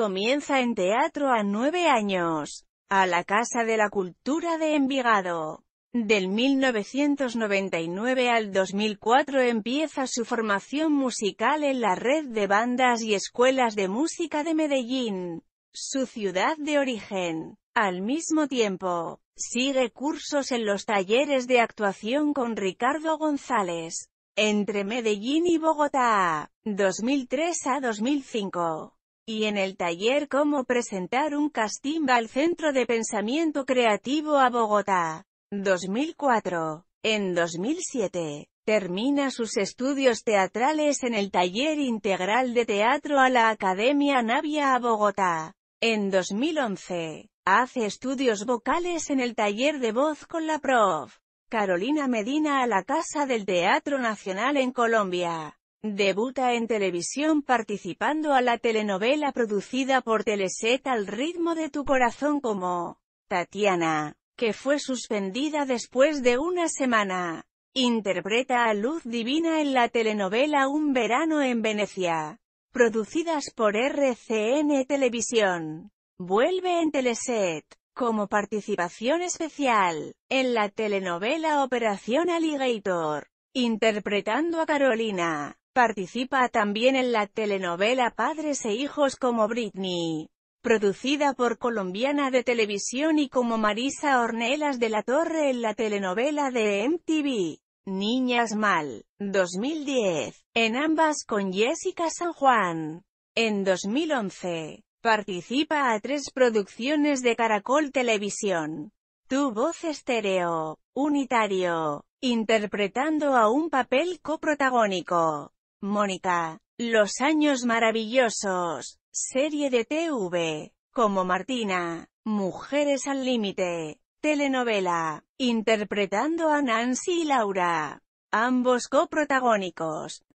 Comienza en teatro a nueve años, a la Casa de la Cultura de Envigado. Del 1999 al 2004 empieza su formación musical en la red de bandas y escuelas de música de Medellín, su ciudad de origen. Al mismo tiempo, sigue cursos en los talleres de actuación con Ricardo González, entre Medellín y Bogotá, 2003 a 2005 y en el taller Cómo presentar un casting al Centro de Pensamiento Creativo a Bogotá. 2004. En 2007, termina sus estudios teatrales en el Taller Integral de Teatro a la Academia Navia a Bogotá. En 2011, hace estudios vocales en el Taller de Voz con la Prof. Carolina Medina a la Casa del Teatro Nacional en Colombia. Debuta en televisión participando a la telenovela producida por Teleset al ritmo de tu corazón como Tatiana, que fue suspendida después de una semana. Interpreta a Luz Divina en la telenovela Un verano en Venecia, producidas por RCN Televisión. Vuelve en Teleset, como participación especial, en la telenovela Operación Alligator, interpretando a Carolina participa también en la telenovela Padres e Hijos como Britney, producida por Colombiana de Televisión y como Marisa Ornelas de la Torre en la telenovela de MTV. Niñas Mal, 2010, en ambas con Jessica San Juan. En 2011, participa a tres producciones de Caracol Televisión. Tu voz estéreo, unitario, interpretando a un papel coprotagónico. Mónica. Los años maravillosos. Serie de TV. Como Martina. Mujeres al límite. Telenovela. Interpretando a Nancy y Laura. Ambos coprotagónicos.